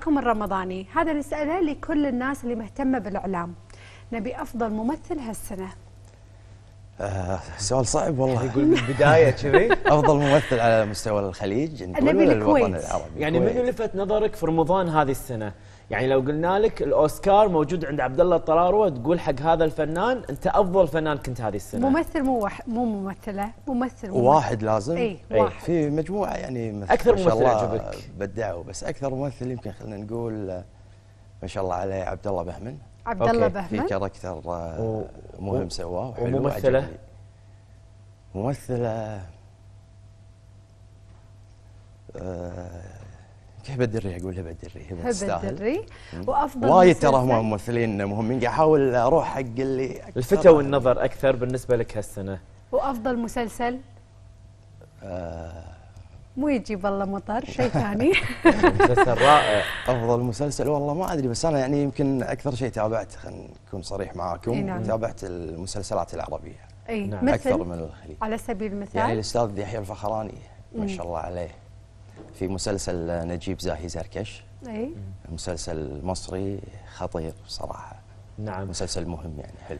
إعلامكم الرمضاني هذا نسأله لكل الناس اللي مهتمة بالإعلام نبي أفضل ممثل هالسنة آه سؤال صعب والله يقول من البدايه كذي افضل ممثل على مستوى الخليج ولا الوطن العربي يعني منو لفت نظرك في رمضان هذه السنه؟ يعني لو قلنا لك الاوسكار موجود عند عبد الله الطراروه تقول حق هذا الفنان انت افضل فنان كنت هذه السنه ممثل مو وح... مو ممثله ممثل واحد لازم اي واحد في مجموعه يعني اكثر شاء ممثل عجبك بدعوا بس اكثر ممثل يمكن خلينا نقول ما شاء الله عليه عبد الله بهمن عبد الله بهمن في كاركتر آه، مهم سواه وحلو وممثلة ممثلة آه، كيف بدري اقول هبه الدري هبه الدري وافضل وايد ترى هم ممثلين مهمين قاعد احاول اروح حق اللي الفتى والنظر اكثر بالنسبه لك هالسنه وافضل مسلسل آه مو يجيب الله مطر شيء ثاني مسلسل رائع افضل مسلسل والله ما ادري بس انا يعني يمكن اكثر شيء تابعته خلينا نكون صريح معاكم نعم. تابعت المسلسلات العربيه اي نعم. اكثر من الخليج على سبيل المثال يعني الاستاذ يحيى الفخراني ما شاء الله عليه في مسلسل نجيب زاهي زركش اي مسلسل مصري خطير بصراحه نعم مسلسل مهم يعني حلو